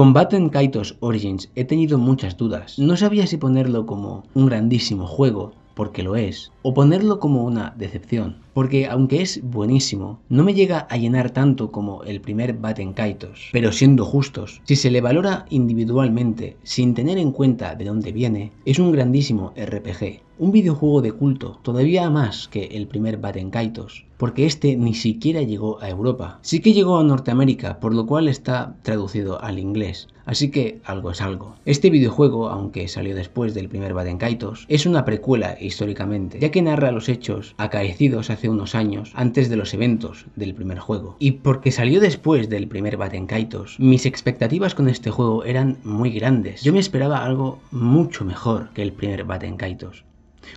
Con Batman: Kaitos Origins he tenido muchas dudas. No sabía si ponerlo como un grandísimo juego, porque lo es, o ponerlo como una decepción, porque aunque es buenísimo, no me llega a llenar tanto como el primer Batman Kaitos. Pero siendo justos, si se le valora individualmente, sin tener en cuenta de dónde viene, es un grandísimo RPG, un videojuego de culto, todavía más que el primer batencaitos, Kaitos, porque este ni siquiera llegó a Europa. Sí que llegó a Norteamérica, por lo cual está traducido al inglés, así que algo es algo. Este videojuego, aunque salió después del primer batencaitos, Kaitos, es una precuela históricamente, ya que narra los hechos acaecidos hace unos años antes de los eventos del primer juego. Y porque salió después del primer Battenkaitos, Kaitos, mis expectativas con este juego eran muy grandes. Yo me esperaba algo mucho mejor que el primer Battenkaitos. Kaitos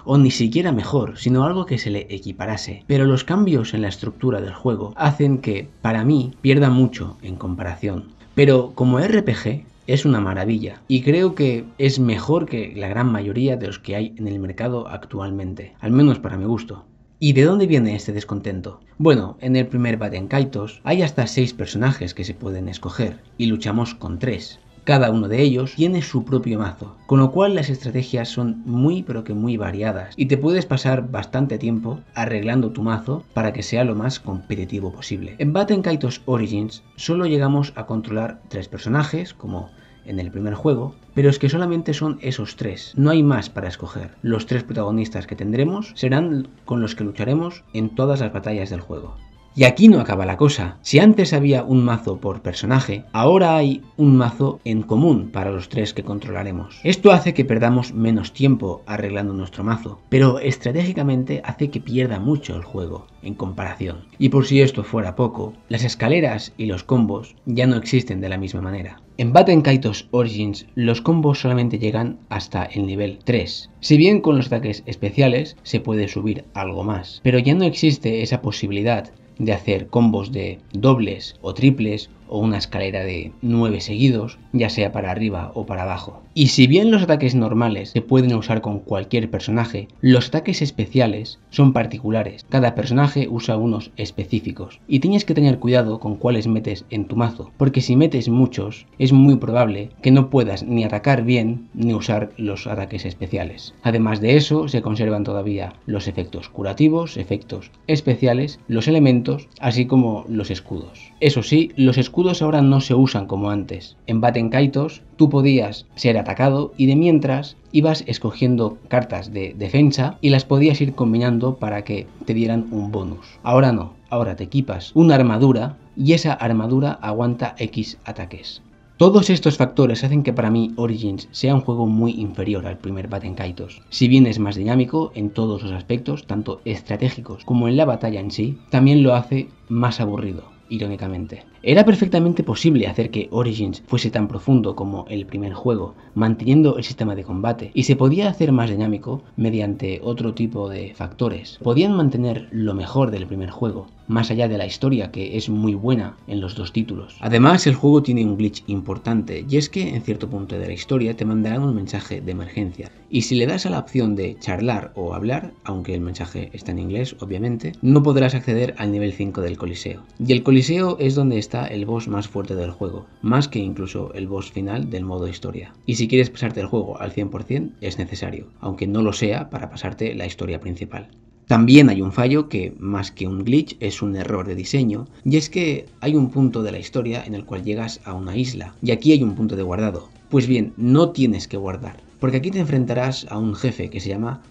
o ni siquiera mejor, sino algo que se le equiparase. Pero los cambios en la estructura del juego hacen que, para mí, pierda mucho en comparación. Pero como RPG, es una maravilla y creo que es mejor que la gran mayoría de los que hay en el mercado actualmente, al menos para mi gusto. ¿Y de dónde viene este descontento? Bueno, en el primer Baden Kaitos hay hasta 6 personajes que se pueden escoger y luchamos con 3. Cada uno de ellos tiene su propio mazo, con lo cual las estrategias son muy pero que muy variadas y te puedes pasar bastante tiempo arreglando tu mazo para que sea lo más competitivo posible. En Batten Kaitos Origins solo llegamos a controlar tres personajes como en el primer juego, pero es que solamente son esos tres, no hay más para escoger. Los tres protagonistas que tendremos serán con los que lucharemos en todas las batallas del juego. Y aquí no acaba la cosa. Si antes había un mazo por personaje, ahora hay un mazo en común para los tres que controlaremos. Esto hace que perdamos menos tiempo arreglando nuestro mazo, pero estratégicamente hace que pierda mucho el juego en comparación. Y por si esto fuera poco, las escaleras y los combos ya no existen de la misma manera. En Batten Kaitos Origins los combos solamente llegan hasta el nivel 3, si bien con los ataques especiales se puede subir algo más, pero ya no existe esa posibilidad de hacer combos de dobles o triples o una escalera de nueve seguidos ya sea para arriba o para abajo. Y si bien los ataques normales se pueden usar con cualquier personaje, los ataques especiales son particulares. Cada personaje usa unos específicos y tienes que tener cuidado con cuáles metes en tu mazo, porque si metes muchos es muy probable que no puedas ni atacar bien ni usar los ataques especiales. Además de eso, se conservan todavía los efectos curativos, efectos especiales, los elementos, así como los escudos. Eso sí, los escudos ahora no se usan como antes. En Kaitos, tú podías ser atacado y de mientras ibas escogiendo cartas de defensa y las podías ir combinando para que te dieran un bonus. Ahora no, ahora te equipas una armadura y esa armadura aguanta X ataques. Todos estos factores hacen que para mí Origins sea un juego muy inferior al primer en Kaitos. Si bien es más dinámico en todos los aspectos, tanto estratégicos como en la batalla en sí, también lo hace más aburrido irónicamente. Era perfectamente posible hacer que Origins fuese tan profundo como el primer juego, manteniendo el sistema de combate, y se podía hacer más dinámico mediante otro tipo de factores. Podían mantener lo mejor del primer juego, más allá de la historia que es muy buena en los dos títulos. Además, el juego tiene un glitch importante y es que en cierto punto de la historia te mandarán un mensaje de emergencia y si le das a la opción de charlar o hablar, aunque el mensaje está en inglés obviamente, no podrás acceder al nivel 5 del Coliseo. Y el Coliseo es donde está el boss más fuerte del juego, más que incluso el boss final del modo historia. Y si quieres pasarte el juego al 100% es necesario, aunque no lo sea para pasarte la historia principal. También hay un fallo que, más que un glitch, es un error de diseño, y es que hay un punto de la historia en el cual llegas a una isla, y aquí hay un punto de guardado. Pues bien, no tienes que guardar, porque aquí te enfrentarás a un jefe que se llama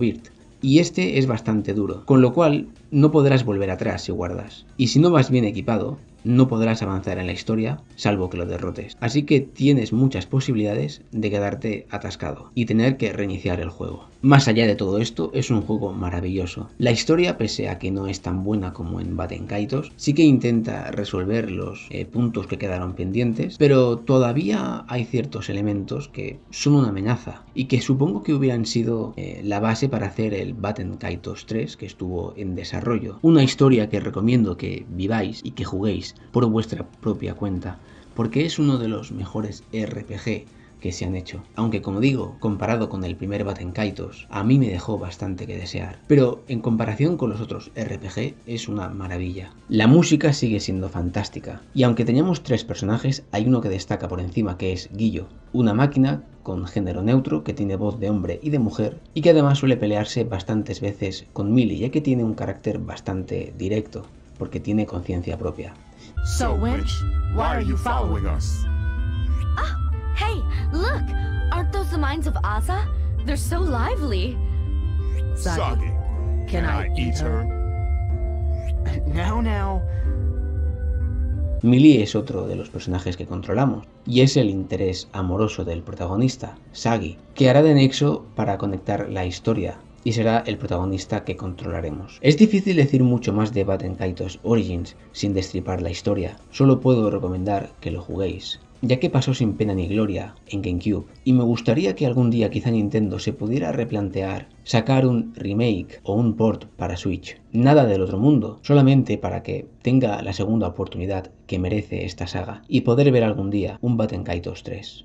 Beard y este es bastante duro, con lo cual no podrás volver atrás si guardas. Y si no vas bien equipado, no podrás avanzar en la historia salvo que lo derrotes. Así que tienes muchas posibilidades de quedarte atascado y tener que reiniciar el juego. Más allá de todo esto, es un juego maravilloso. La historia, pese a que no es tan buena como en Baten Kaitos, sí que intenta resolver los eh, puntos que quedaron pendientes, pero todavía hay ciertos elementos que son una amenaza y que supongo que hubieran sido eh, la base para hacer el Baten Kaitos 3 que estuvo en desarrollo. Una historia que recomiendo que viváis y que juguéis por vuestra propia cuenta, porque es uno de los mejores RPG que se han hecho. Aunque como digo, comparado con el primer Kaitos, a mí me dejó bastante que desear. Pero en comparación con los otros RPG, es una maravilla. La música sigue siendo fantástica. Y aunque teníamos tres personajes, hay uno que destaca por encima que es Guillo, una máquina con género neutro que tiene voz de hombre y de mujer y que además suele pelearse bastantes veces con Mili ya que tiene un carácter bastante directo porque tiene conciencia propia. So, Winch, why are you following us? Ah, oh, hey, look! Aren't those the minds of Asa? They're so lively. Sagi, can, can I, eat her? Now, now. Millie es otro de los personajes que controlamos, y es el interés amoroso del protagonista, Sagi, que hará de nexo para conectar la historia y será el protagonista que controlaremos. Es difícil decir mucho más de en Kaitos Origins sin destripar la historia, solo puedo recomendar que lo juguéis ya que pasó sin pena ni gloria en GameCube, y me gustaría que algún día quizá Nintendo se pudiera replantear sacar un remake o un port para Switch. Nada del otro mundo, solamente para que tenga la segunda oportunidad que merece esta saga y poder ver algún día un Batman: Kaitos 3.